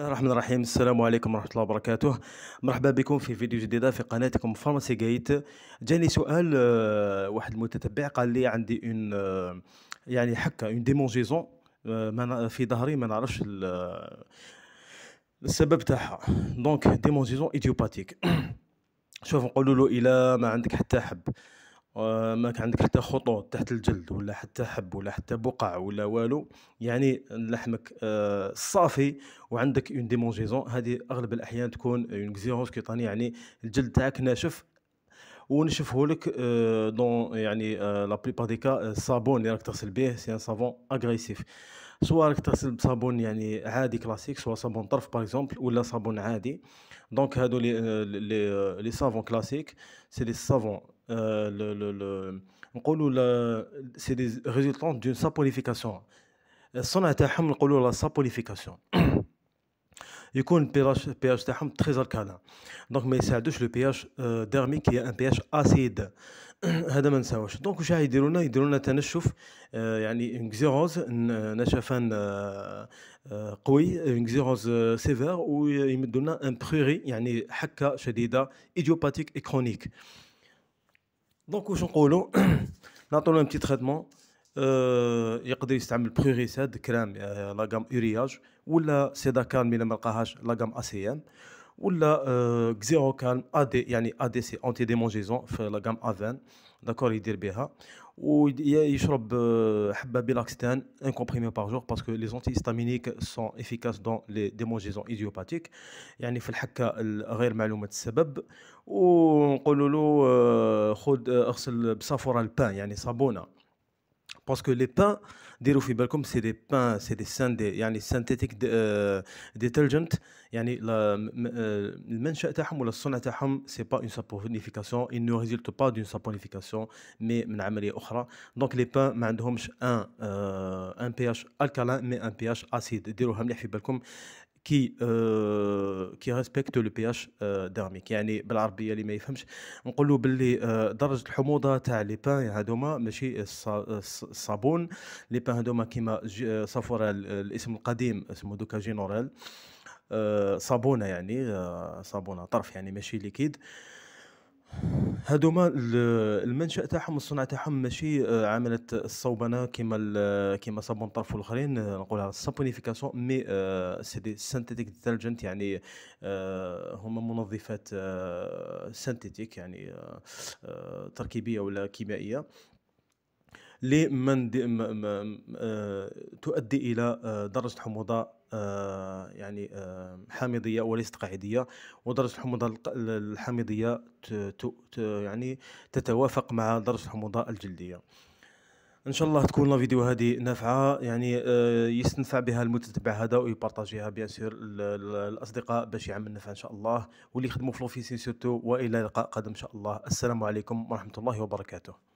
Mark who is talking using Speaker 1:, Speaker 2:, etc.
Speaker 1: بسم الله الرحمن الرحيم السلام عليكم ورحمه الله وبركاته مرحبا بكم في فيديو جديده في قناتكم فارماسي جايت جاني سؤال آه، واحد المتتبع قال لي عندي اون آه، يعني حكه اون ديمونجيزون في ظهري ما نعرفش آه، السبب تاعها دونك ديمونجيزون ايديوباتيك شوف نقولوا له الى ما عندك حتى حب ما كان عندك حتى خطوط تحت الجلد ولا حتى حب ولا حتى بقع ولا والو يعني لحمك آه، صافي وعندك اون ديمونجيزون هذه اغلب الاحيان تكون اون اكزيرونس كيطاني يعني الجلد تاعك ناشف ونشفه لك دون آه، يعني لا بليبار دي كا الصابون اللي راك تغسل به سي ان صابون اغريسيف سواء راك تغسل بصابون يعني عادي كلاسيك سواء صابون طرف باغ اكزومبل ولا صابون عادي دونك هادو لي لي لي صافون كلاسيك سي لي صافون Euh, le, le, c'est des résultats d'une saponification صنع تاعهم نقولوا لا saponification يكون pH pH تاعهم très alcalin donc ما يساعدوش لو pH euh, dermique qui est un pH acide هذا ما نساوش دونك واش يديروا لنا يديروا لنا تنشف يعني اون دونك واش نقولوا نعطوا لهم تي تريتمون أه يقدر يستعمل بروغيساد كرام لاغام اورياج ولا سيداكان ملي ما لقاهاش لاغام اسيان ولا ا آه، ادي يعني ادي سي اونتي ديمونجيزون في لاكام افان داكور يدير بها ويشرب آه، حبه بيلاكستان ان كومبريمي باغ جور باسكو لي زونتي استامينيك سون افيكاس دون لي ديمونجيزون ايديوباتيك يعني في الحكه غير معلومه السبب ونقولوا له آه، خذ اغسل بصافوره البان يعني صابونه Parce que les pains, c'est des pains, c'est des synthétiques, synthétiques euh, euh, ou La ce c'est pas une saponification, il ne résulte pas d'une saponification, mais d'une amélie autre. Donc les pains, ils ont euh, un pH alcalin, mais un pH acide. كي كي ريسبكت لو بي اش ديرميك يعني بالعربيه اللي ما يفهمش نقولوا باللي آه، درجه الحموضه تاع لي بان هذوما ماشي الصابون لي بان هذوما كيما صافوره آه، آه، الاسم القديم اسمه دوكا جينورال صابونه يعني صابونه طرف يعني ماشي ليكيد هادوما المنشأ تاعهم الصنع تاعهم ماشي آه، عملة الصوبنة كيما كيما صابون طرف الاخرين آه، نقولها السابونيفيكاسيون مي سي دي سانتيتيك ديترجنت يعني آه، هما منظفات آه، سانتيتيك يعني آه، تركيبية ولا كيميائية لمن آه، تؤدي الى آه، درجه حموضه آه، يعني حامضيه وليست قاعديه ودرجه الحموضه الحامضيه يعني تتوافق مع درجه الحموضه الجلديه ان شاء الله تكون لا فيديو هذه نافعه يعني يستنفع بها المتتبع هذا ويبارطاجيها بيان سور الاصدقاء باش يعمل نفع ان شاء الله واللي يخدموا في لوفيسين سيرتو والى لقاء قادم ان شاء الله السلام عليكم ورحمه الله وبركاته